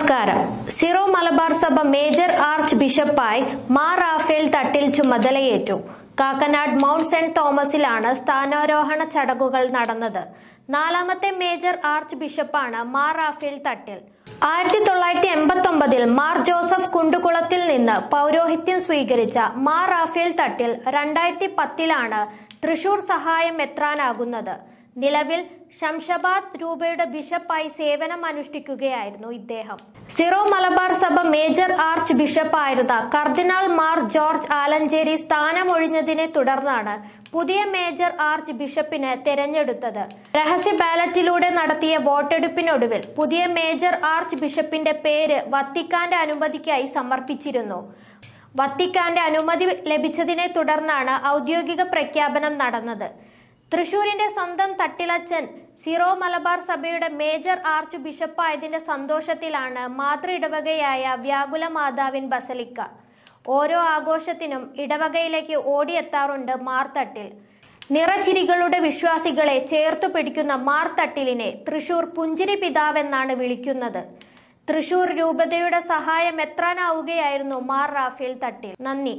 നമസ്കാരം സിറോ മലബാർ സഭ മേജർ ആർച്ച് ബിഷപ്പായി മാർ റാഫേൽ തട്ടിൽ ചുമതലയേറ്റു കാക്കനാട് മൗണ്ട് സെന്റ് തോമസിലാണ് സ്ഥാനാരോഹണ ചടങ്ങുകൾ നടന്നത് നാലാമത്തെ മേജർ ആർച്ച് ബിഷപ്പാണ് മാർ റാഫേൽ തട്ടിൽ ആയിരത്തി തൊള്ളായിരത്തി എൺപത്തി മാർ ജോസഫ് കുണ്ടുകുളത്തിൽ നിന്ന് പൗരോഹിത്യം സ്വീകരിച്ച മാർ റാഫേൽ തട്ടിൽ രണ്ടായിരത്തി പത്തിലാണ് തൃശൂർ സഹായം എത്രാനാകുന്നത് നിലവിൽ ഷംഷബാദ് രൂപയുടെ ബിഷപ്പായി സേവനം അനുഷ്ഠിക്കുകയായിരുന്നു ഇദ്ദേഹം സിറോ മലബാർ സഭ മേജർ ആർച്ച് ബിഷപ്പായിരുന്ന കർദിനാൾ മാർ ജോർജ് ആലഞ്ചേരി സ്ഥാനമൊഴിഞ്ഞതിനെ തുടർന്നാണ് പുതിയ മേജർ ആർച്ച് ബിഷപ്പിന് തെരഞ്ഞെടുത്തത് രഹസ്യ ബാലറ്റിലൂടെ നടത്തിയ വോട്ടെടുപ്പിനൊടുവിൽ പുതിയ മേജർ ആർച്ച് ബിഷപ്പിന്റെ പേര് വത്തിക്കാന്റെ അനുമതിക്കായി സമർപ്പിച്ചിരുന്നു വത്തിക്കാന്റെ അനുമതി ലഭിച്ചതിനെ തുടർന്നാണ് ഔദ്യോഗിക പ്രഖ്യാപനം നടന്നത് തൃശൂരിന്റെ സ്വന്തം തട്ടിലച്ചൻ സിറോ മലബാർ സഭയുടെ മേജർ ആർച്ച് ബിഷപ്പായതിന്റെ സന്തോഷത്തിലാണ് മാതൃ ഇടവകയായ വ്യാകുല മാതാവിൻ ബസലിക്ക ഓരോ ആഘോഷത്തിനും ഇടവകയിലേക്ക് ഓടിയെത്താറുണ്ട് മാർത്തട്ടിൽ നിറചിരികളുടെ വിശ്വാസികളെ ചേർത്തു പിടിക്കുന്ന മാർത്തട്ടിലിനെ തൃശൂർ പുഞ്ചിരി പിതാവെന്നാണ് വിളിക്കുന്നത് തൃശൂർ രൂപതയുടെ സഹായം എത്രാനാവുകയായിരുന്നു മാർ റാഫേൽ തട്ടിൽ നന്ദി